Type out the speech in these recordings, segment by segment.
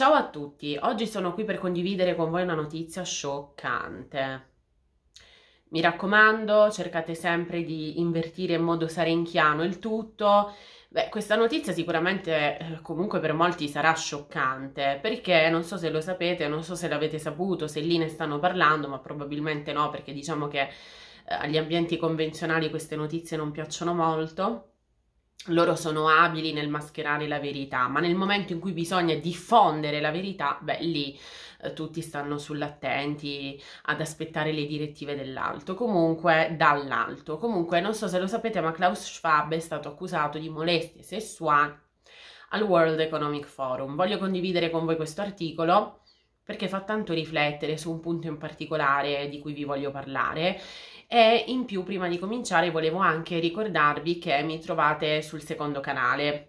Ciao a tutti, oggi sono qui per condividere con voi una notizia scioccante. Mi raccomando, cercate sempre di invertire in modo sarenchiano il tutto. Beh, questa notizia sicuramente eh, comunque per molti sarà scioccante, perché non so se lo sapete, non so se l'avete saputo, se lì ne stanno parlando, ma probabilmente no, perché diciamo che eh, agli ambienti convenzionali queste notizie non piacciono molto loro sono abili nel mascherare la verità, ma nel momento in cui bisogna diffondere la verità, beh, lì eh, tutti stanno sull'attenti ad aspettare le direttive dell'alto, comunque dall'alto. Comunque, non so se lo sapete, ma Klaus Schwab è stato accusato di molestie sessuali al World Economic Forum. Voglio condividere con voi questo articolo perché fa tanto riflettere su un punto in particolare di cui vi voglio parlare e in più prima di cominciare volevo anche ricordarvi che mi trovate sul secondo canale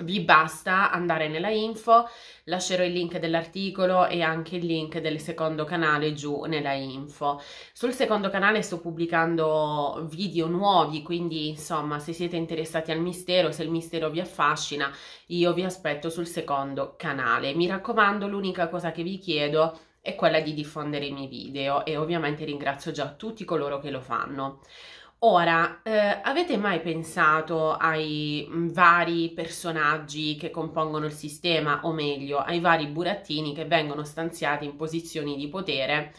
vi basta andare nella info, lascerò il link dell'articolo e anche il link del secondo canale giù nella info. Sul secondo canale sto pubblicando video nuovi, quindi insomma se siete interessati al mistero, se il mistero vi affascina, io vi aspetto sul secondo canale. Mi raccomando, l'unica cosa che vi chiedo è è quella di diffondere i miei video e ovviamente ringrazio già tutti coloro che lo fanno. Ora, eh, avete mai pensato ai mm, vari personaggi che compongono il sistema, o meglio, ai vari burattini che vengono stanziati in posizioni di potere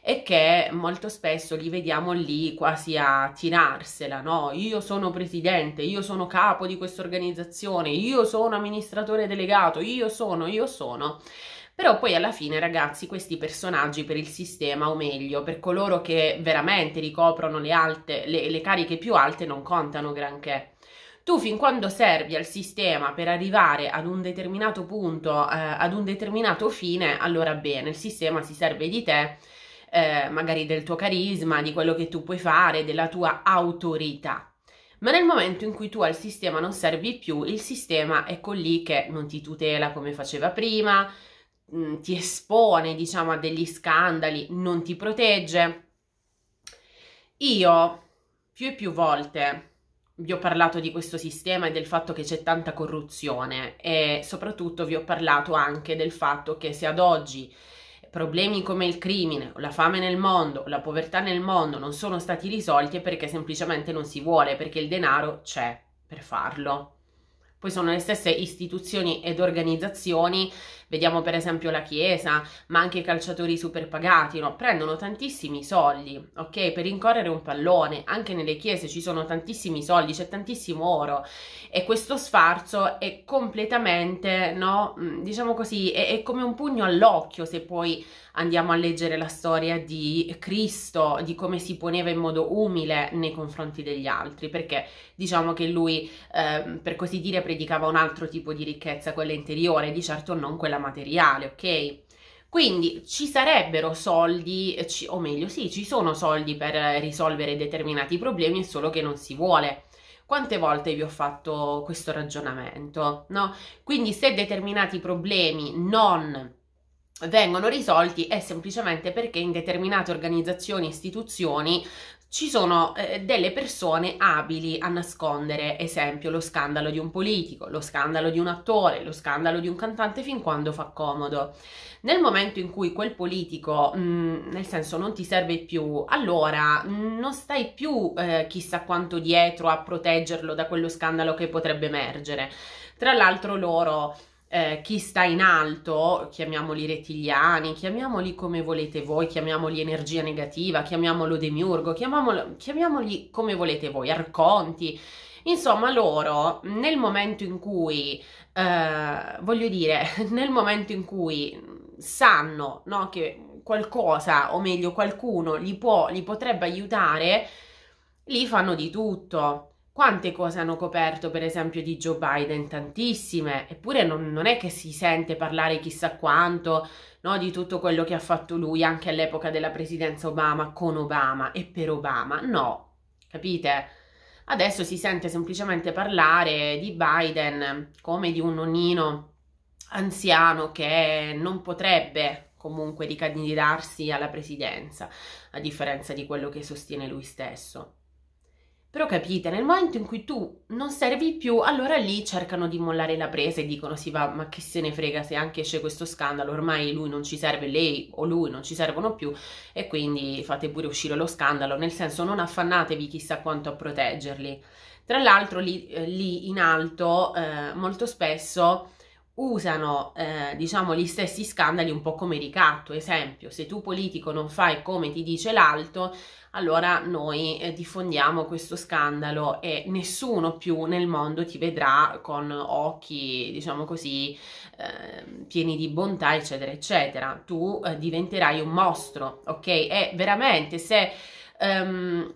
e che molto spesso li vediamo lì quasi a tirarsela, no? Io sono presidente, io sono capo di questa organizzazione, io sono amministratore delegato, io sono, io sono. Però poi alla fine, ragazzi, questi personaggi per il sistema, o meglio, per coloro che veramente ricoprono le, alte, le, le cariche più alte, non contano granché tu fin quando servi al sistema per arrivare ad un determinato punto, eh, ad un determinato fine, allora bene, il sistema si serve di te, eh, magari del tuo carisma, di quello che tu puoi fare, della tua autorità. Ma nel momento in cui tu al sistema non servi più, il sistema è colì che non ti tutela come faceva prima, Mm, ti espone, diciamo, a degli scandali, non ti protegge. Io più e più volte vi ho parlato di questo sistema e del fatto che c'è tanta corruzione e soprattutto vi ho parlato anche del fatto che se ad oggi problemi come il crimine, la fame nel mondo, la povertà nel mondo non sono stati risolti è perché semplicemente non si vuole, perché il denaro c'è per farlo. Poi sono le stesse istituzioni ed organizzazioni Vediamo per esempio la Chiesa, ma anche i calciatori super pagati, no? Prendono tantissimi soldi, ok? Per incorrere un pallone, anche nelle chiese ci sono tantissimi soldi, c'è tantissimo oro e questo sfarzo è completamente, no? Mm, diciamo così, è, è come un pugno all'occhio se poi andiamo a leggere la storia di Cristo, di come si poneva in modo umile nei confronti degli altri, perché diciamo che lui, eh, per così dire, predicava un altro tipo di ricchezza, quella interiore, di certo non quella materiale, ok? Quindi ci sarebbero soldi, eh, ci, o meglio, sì, ci sono soldi per risolvere determinati problemi, è solo che non si vuole. Quante volte vi ho fatto questo ragionamento, no? Quindi se determinati problemi non vengono risolti è semplicemente perché in determinate organizzazioni e istituzioni ci sono eh, delle persone abili a nascondere, esempio, lo scandalo di un politico, lo scandalo di un attore, lo scandalo di un cantante fin quando fa comodo. Nel momento in cui quel politico, mh, mm, nel senso, non ti serve più, allora mm, non stai più eh, chissà quanto dietro a proteggerlo da quello scandalo che potrebbe emergere. Tra l'altro loro eh, chi sta in alto, chiamiamoli rettiliani, chiamiamoli come volete voi, chiamiamoli energia negativa, chiamiamolo demiurgo, chiamiamolo, chiamiamoli come volete voi, arconti. Insomma, loro nel momento in cui, eh, voglio dire, nel momento in cui sanno no, che qualcosa, o meglio qualcuno, li, può, li potrebbe aiutare, lì fanno di tutto. Quante cose hanno coperto, per esempio, di Joe Biden? Tantissime, eppure non, non è che si sente parlare chissà quanto no, di tutto quello che ha fatto lui anche all'epoca della presidenza Obama, con Obama e per Obama. No, capite? Adesso si sente semplicemente parlare di Biden come di un nonnino anziano che non potrebbe comunque ricandidarsi alla presidenza, a differenza di quello che sostiene lui stesso. Però capite, nel momento in cui tu non servi più, allora lì cercano di mollare la presa e dicono sì va, ma che se ne frega se anche c'è questo scandalo, ormai lui non ci serve, lei o lui non ci servono più e quindi fate pure uscire lo scandalo, nel senso non affannatevi chissà quanto a proteggerli. Tra l'altro lì, eh, lì in alto eh, molto spesso usano eh, diciamo gli stessi scandali un po' come ricatto esempio se tu politico non fai come ti dice l'alto allora noi eh, diffondiamo questo scandalo e nessuno più nel mondo ti vedrà con occhi diciamo così eh, pieni di bontà eccetera eccetera tu eh, diventerai un mostro ok e veramente se um,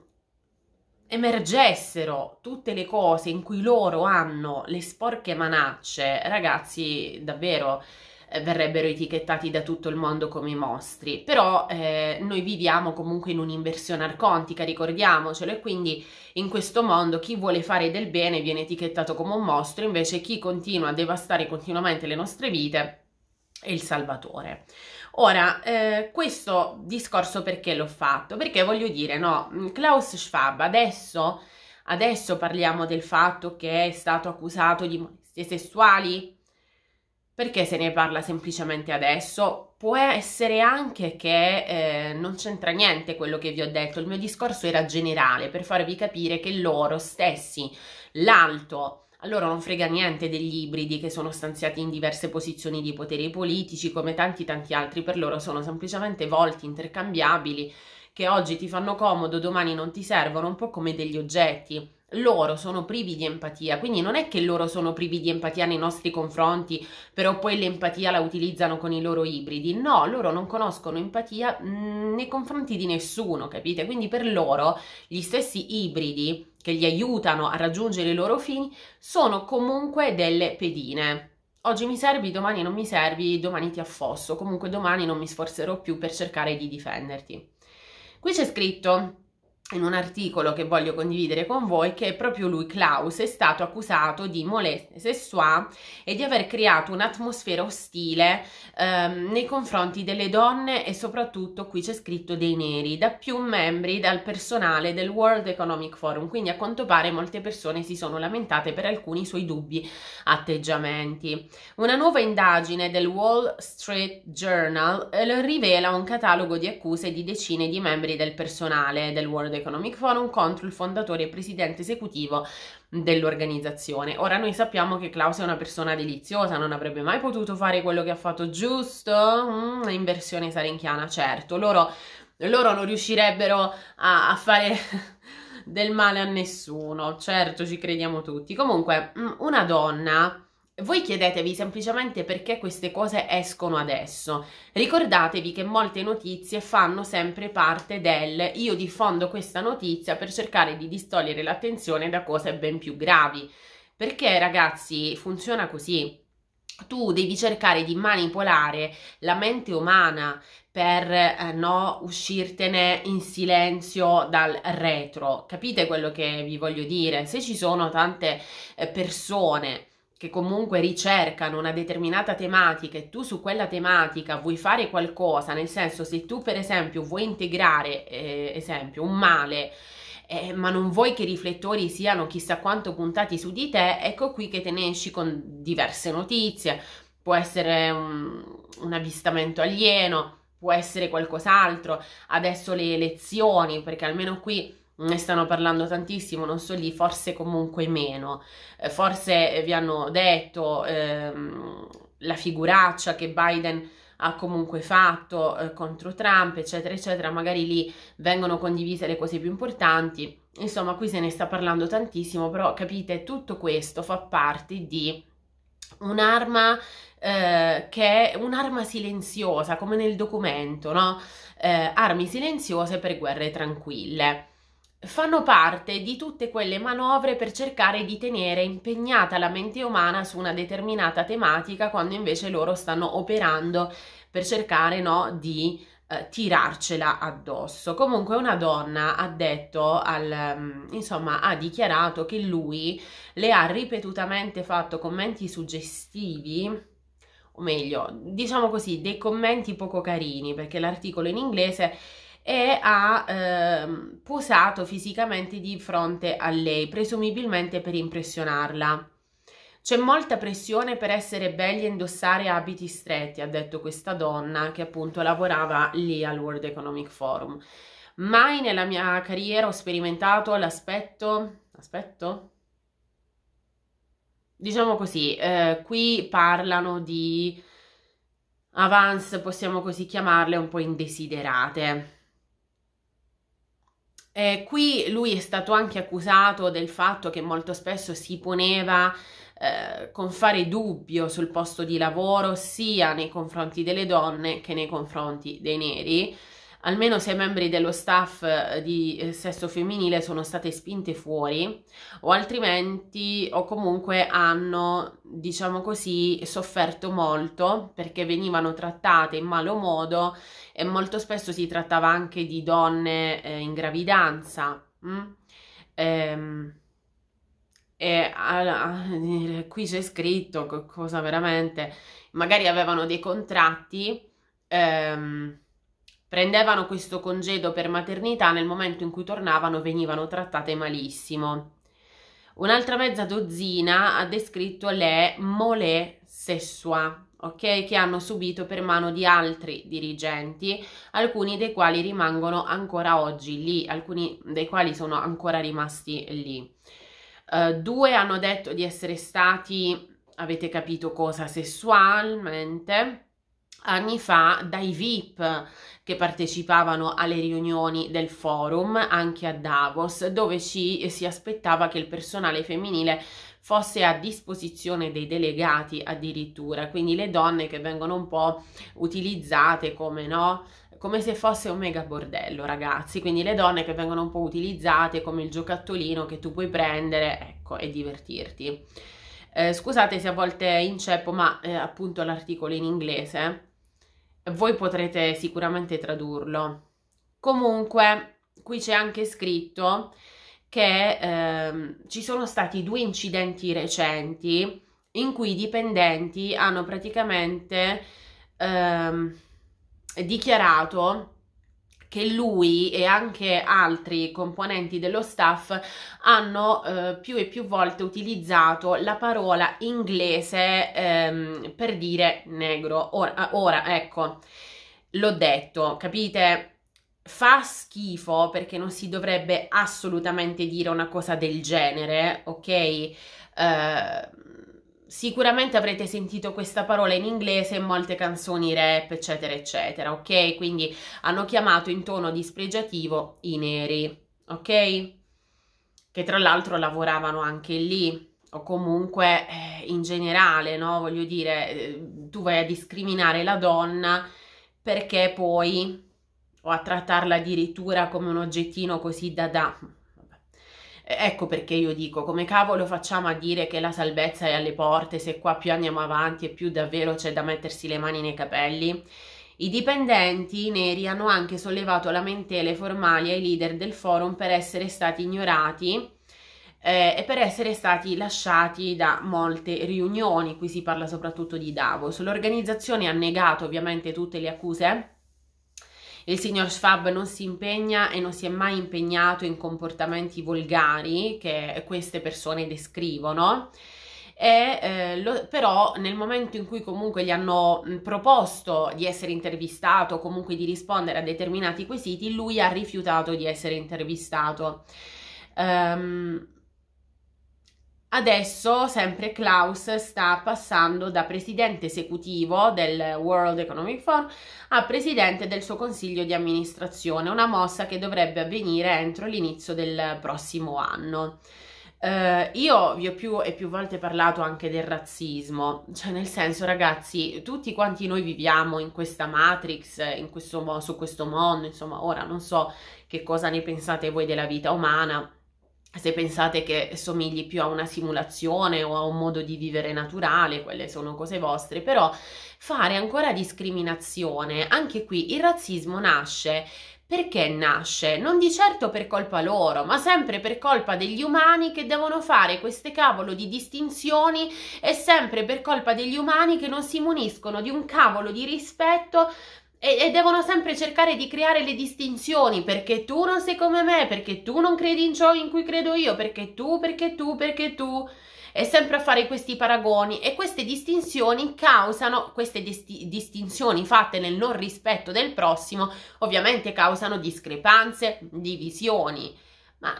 emergessero tutte le cose in cui loro hanno le sporche manacce, ragazzi, davvero eh, verrebbero etichettati da tutto il mondo come mostri. Però eh, noi viviamo comunque in un'inversione arcontica, ricordiamocelo, e quindi in questo mondo chi vuole fare del bene viene etichettato come un mostro, invece chi continua a devastare continuamente le nostre vite è il salvatore. Ora, eh, questo discorso perché l'ho fatto? Perché voglio dire, no, mm, Klaus Schwab adesso, adesso parliamo del fatto che è stato accusato di molestie sessuali, perché se ne parla semplicemente adesso? Può essere anche che eh, non c'entra niente quello che vi ho detto, il mio discorso era generale per farvi capire che loro stessi, l'alto allora non frega niente degli ibridi che sono stanziati in diverse posizioni di potere politici, come tanti tanti altri, per loro sono semplicemente volti intercambiabili che oggi ti fanno comodo, domani non ti servono, un po' come degli oggetti loro sono privi di empatia, quindi non è che loro sono privi di empatia nei nostri confronti, però poi l'empatia la utilizzano con i loro ibridi. No, loro non conoscono empatia mm, nei confronti di nessuno, capite? Quindi per loro gli stessi ibridi che li aiutano a raggiungere i loro fini sono comunque delle pedine. Oggi mi servi, domani non mi servi, domani ti affosso, comunque domani non mi sforzerò più per cercare di difenderti. Qui c'è scritto in un articolo che voglio condividere con voi che proprio lui, Klaus, è stato accusato di molestie sessuali e di aver creato un'atmosfera ostile ehm, nei confronti delle donne e soprattutto qui c'è scritto dei neri da più membri dal personale del World Economic Forum, quindi a quanto pare molte persone si sono lamentate per alcuni suoi dubbi atteggiamenti. Una nuova indagine del Wall Street Journal eh, rivela un catalogo di accuse di decine di membri del personale del World Economic Forum Economic Forum contro il fondatore e presidente esecutivo dell'organizzazione. Ora noi sappiamo che Klaus è una persona deliziosa, non avrebbe mai potuto fare quello che ha fatto giusto, mm, in versione sarenchiana, certo, loro, loro non riuscirebbero a, a fare... del male a nessuno, certo ci crediamo tutti. Comunque, mm, una donna voi chiedetevi semplicemente perché queste cose escono adesso. Ricordatevi che molte notizie fanno sempre parte del io diffondo questa notizia per cercare di distogliere l'attenzione da cose ben più gravi. Perché ragazzi funziona così. Tu devi cercare di manipolare la mente umana per eh, no uscirtene in silenzio dal retro. Capite quello che vi voglio dire? Se ci sono tante eh, persone che comunque ricercano una determinata tematica e tu su quella tematica vuoi fare qualcosa, nel senso se tu per esempio vuoi integrare, eh, esempio, un male, eh, ma non vuoi che i riflettori siano chissà quanto puntati su di te, ecco qui che te ne esci con diverse notizie, può essere un, un avvistamento alieno, può essere qualcos'altro, adesso le elezioni, perché almeno qui ne stanno parlando tantissimo, non so lì, forse comunque meno, eh, forse eh, vi hanno detto ehm, la figuraccia che Biden ha comunque fatto eh, contro Trump, eccetera, eccetera, magari lì vengono condivise le cose più importanti, insomma qui se ne sta parlando tantissimo, però capite, tutto questo fa parte di un'arma eh, che è un'arma silenziosa, come nel documento, no? Eh, armi silenziose per guerre tranquille fanno parte di tutte quelle manovre per cercare di tenere impegnata la mente umana su una determinata tematica quando invece loro stanno operando per cercare no, di eh, tirarcela addosso. Comunque una donna ha detto, al, mm, insomma, ha dichiarato che lui le ha ripetutamente fatto commenti suggestivi o meglio, diciamo così, dei commenti poco carini, perché l'articolo in inglese e ha eh, posato fisicamente di fronte a lei, presumibilmente per impressionarla. C'è molta pressione per essere belli e indossare abiti stretti, ha detto questa donna che appunto lavorava lì al World Economic Forum. Mai nella mia carriera ho sperimentato l'aspetto... Aspetto? Diciamo così, eh, qui parlano di avance, possiamo così chiamarle, un po' indesiderate eh, qui lui è stato anche accusato del fatto che molto spesso si poneva eh, con fare dubbio sul posto di lavoro sia nei confronti delle donne che nei confronti dei neri almeno sei membri dello staff eh, di eh, sesso femminile sono state spinte fuori o altrimenti o comunque hanno, diciamo così, sofferto molto perché venivano trattate in malo modo e molto spesso si trattava anche di donne eh, in gravidanza. Mm? Ehm, e qui c'è scritto cosa veramente magari avevano dei contratti ehm, Prendevano questo congedo per maternità, nel momento in cui tornavano venivano trattate malissimo. Un'altra mezza dozzina ha descritto le mole sessua, ok? Che hanno subito per mano di altri dirigenti, alcuni dei quali rimangono ancora oggi lì, alcuni dei quali sono ancora rimasti lì. Uh, due hanno detto di essere stati, avete capito cosa, sessualmente anni fa dai VIP che partecipavano alle riunioni del forum anche a Davos, dove ci si aspettava che il personale femminile fosse a disposizione dei delegati addirittura, quindi le donne che vengono un po' utilizzate come no come se fosse un mega bordello, ragazzi. Quindi le donne che vengono un po' utilizzate come il giocattolino che tu puoi prendere, ecco, e divertirti. Eh, scusate se a volte inceppo, ma eh, appunto l'articolo in inglese voi potrete sicuramente tradurlo. Comunque, qui c'è anche scritto che ehm, ci sono stati due incidenti recenti in cui i dipendenti hanno praticamente ehm, dichiarato che lui e anche altri componenti dello staff hanno eh, più e più volte utilizzato la parola inglese ehm, per dire negro. Ora, ah, ora ecco, l'ho detto, capite? Fa schifo perché non si dovrebbe assolutamente dire una cosa del genere, ok? Eh, sicuramente avrete sentito questa parola in inglese in molte canzoni rap, eccetera, eccetera, ok? Quindi hanno chiamato in tono dispregiativo i neri, ok? Che tra l'altro lavoravano anche lì, o comunque eh, in generale, no? Voglio dire, eh, tu vai a discriminare la donna perché poi, o a trattarla addirittura come un oggettino così da da, Ecco perché io dico, come cavolo facciamo a dire che la salvezza è alle porte, se qua più andiamo avanti e più davvero c'è da mettersi le mani nei capelli? I dipendenti neri hanno anche sollevato lamentele formali ai leader del forum per essere stati ignorati eh, e per essere stati lasciati da molte riunioni, qui si parla soprattutto di Davos. L'organizzazione ha negato ovviamente tutte le accuse il signor Schwab non si impegna e non si è mai impegnato in comportamenti volgari che queste persone descrivono. E, eh, lo, però nel momento in cui comunque gli hanno mh, mm, proposto di essere intervistato, comunque di rispondere a determinati quesiti, lui ha rifiutato di essere intervistato. Um, Adesso sempre Klaus sta passando da presidente esecutivo del World Economic Forum a presidente del suo consiglio di amministrazione, una mossa che dovrebbe avvenire entro l'inizio del prossimo anno. Uh, io vi ho più e più volte parlato anche del razzismo, cioè nel senso ragazzi, tutti quanti noi viviamo in questa matrix, in questo, su questo mondo, insomma, ora non so che cosa ne pensate voi della vita umana, se pensate che somigli più a una simulazione o a un modo di vivere naturale, quelle sono cose vostre, però fare ancora discriminazione, anche qui il razzismo nasce perché nasce? Non di certo per colpa loro, ma sempre per colpa degli umani che devono fare queste cavolo di distinzioni e sempre per colpa degli umani che non si muniscono di un cavolo di rispetto e, e, devono sempre cercare di creare le distinzioni perché tu non sei come me, perché tu non credi in ciò in cui credo io, perché tu, perché tu, perché tu. È sempre a fare questi paragoni e queste distinzioni causano, queste disti- distinzioni fatte nel non rispetto del prossimo, ovviamente causano discrepanze, divisioni. Ma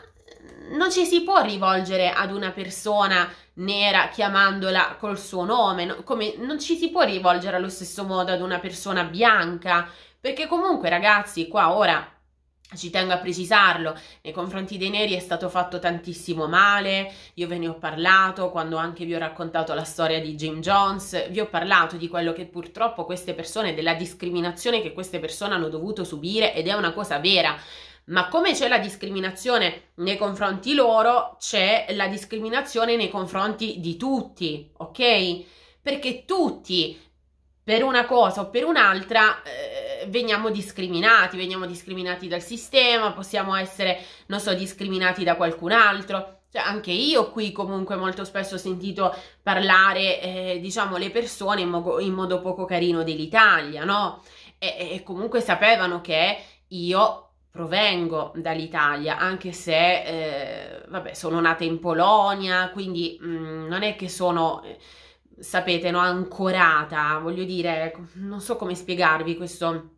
non ci si può rivolgere ad una persona nera chiamandola col suo nome, no? come non ci si può rivolgere allo stesso modo ad una persona bianca, perché comunque ragazzi, qua ora ci tengo a precisarlo, nei confronti dei neri è stato fatto tantissimo male, io ve ne ho parlato quando anche vi ho raccontato la storia di Jim Jones, vi ho parlato di quello che purtroppo queste persone, della discriminazione che queste persone hanno dovuto subire ed è una cosa vera ma come c'è la discriminazione nei confronti loro, c'è la discriminazione nei confronti di tutti, ok? Perché tutti per una cosa o per un'altra eh, veniamo discriminati, veniamo discriminati dal sistema, possiamo essere, non so, discriminati da qualcun altro. Cioè, anche io qui comunque molto spesso ho sentito parlare, eh, diciamo, le persone in, mo- in, modo poco carino dell'Italia, no? E, e comunque sapevano che io provengo dall'Italia, anche se eh, vabbè, sono nata in Polonia, quindi mh, mm, non è che sono, eh, sapete, no, ancorata, voglio dire, ecco, non so come spiegarvi questo,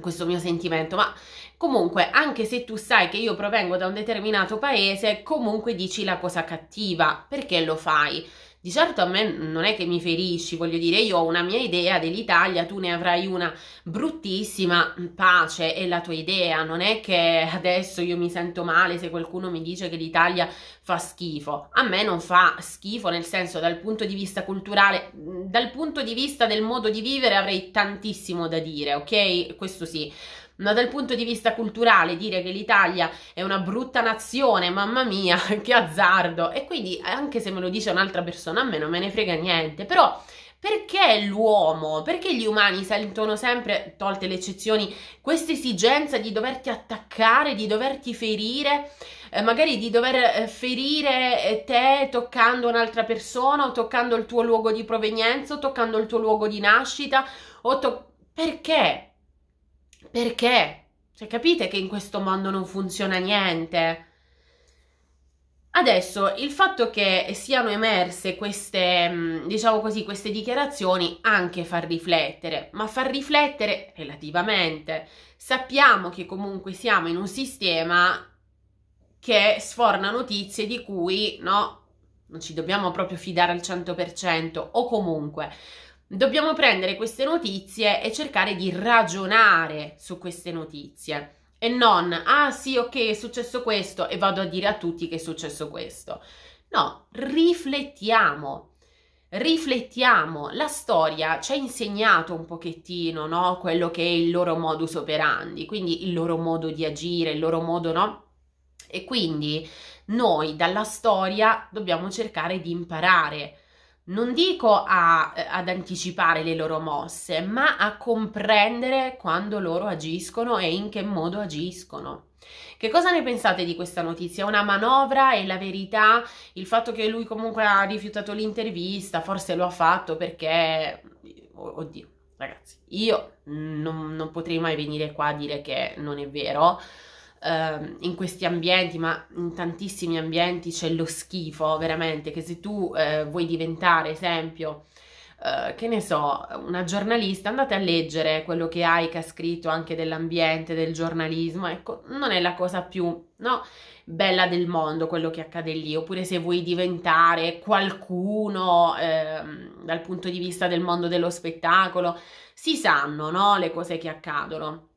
questo mio sentimento, ma comunque anche se tu sai che io provengo da un determinato paese, comunque dici la cosa cattiva, perché lo fai? Di certo a me non è che mi ferisci, voglio dire, io ho una mia idea dell'Italia, tu ne avrai una bruttissima, mm, pace, è la tua idea, non è che adesso io mi sento male se qualcuno mi dice che l'Italia fa schifo. A me non fa schifo, nel senso dal punto di vista culturale, mm, dal punto di vista del modo di vivere avrei tantissimo da dire, ok? Questo sì ma dal punto di vista culturale dire che l'Italia è una brutta nazione, mamma mia, che azzardo. E quindi anche se me lo dice un'altra persona, a me non me ne frega niente, però perché l'uomo, perché gli umani sentono sempre, tolte le eccezioni, questa esigenza di doverti attaccare, di doverti ferire, eh, magari di dover eh, ferire eh, te toccando un'altra persona o toccando il tuo luogo di provenienza o toccando il tuo luogo di nascita o to- perché? Perché? Cioè, capite che in questo mondo non funziona niente? Adesso, il fatto che siano emerse queste, mm, diciamo così, queste dichiarazioni anche fa riflettere, ma fa riflettere relativamente. Sappiamo che comunque siamo in un sistema che sforna notizie di cui, no, non ci dobbiamo proprio fidare al 100% o comunque dobbiamo prendere queste notizie e cercare di ragionare su queste notizie e non, ah sì, ok, è successo questo e vado a dire a tutti che è successo questo. No, riflettiamo. Riflettiamo, la storia ci ha insegnato un pochettino, no? Quello che è il loro modus operandi, quindi il loro modo di agire, il loro modo, no? E quindi noi dalla storia dobbiamo cercare di imparare non dico a, eh, ad anticipare le loro mosse, ma a comprendere quando loro agiscono e in che modo agiscono. Che cosa ne pensate di questa notizia? Una manovra e la verità, il fatto che lui comunque ha rifiutato l'intervista, forse lo ha fatto perché, oddio, ragazzi, io non, non potrei mai venire qua a dire che non è vero, eh, in questi ambienti, ma in tantissimi ambienti c'è lo schifo, veramente, che se tu eh, vuoi diventare, esempio, eh, che ne so, una giornalista, andate a leggere quello che Aika ha scritto anche dell'ambiente, del giornalismo, ecco, non è la cosa più, no? bella del mondo quello che accade lì, oppure se vuoi diventare qualcuno eh, dal punto di vista del mondo dello spettacolo, si sanno no? le cose che accadono.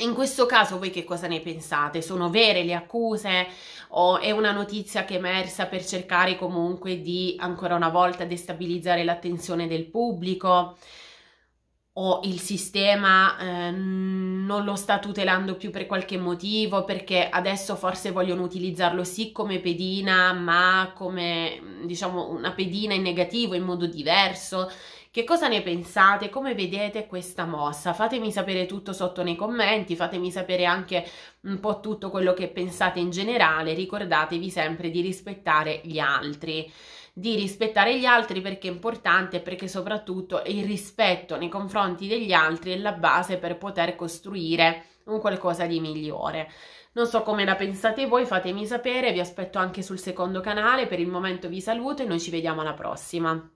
In questo caso voi che cosa ne pensate? Sono vere le accuse o è una notizia che è emersa per cercare comunque di ancora una volta destabilizzare l'attenzione del pubblico? O il sistema eh, non lo sta tutelando più per qualche motivo perché adesso forse vogliono utilizzarlo sì come pedina ma come diciamo una pedina in negativo in modo diverso che cosa ne pensate? Come vedete questa mossa? Fatemi sapere tutto sotto nei commenti, fatemi sapere anche un po' tutto quello che pensate in generale, ricordatevi sempre di rispettare gli altri di rispettare gli altri perché è importante perché soprattutto il rispetto nei confronti degli altri è la base per poter costruire un qualcosa di migliore. Non so come la pensate voi, fatemi sapere, vi aspetto anche sul secondo canale, per il momento vi saluto e noi ci vediamo alla prossima.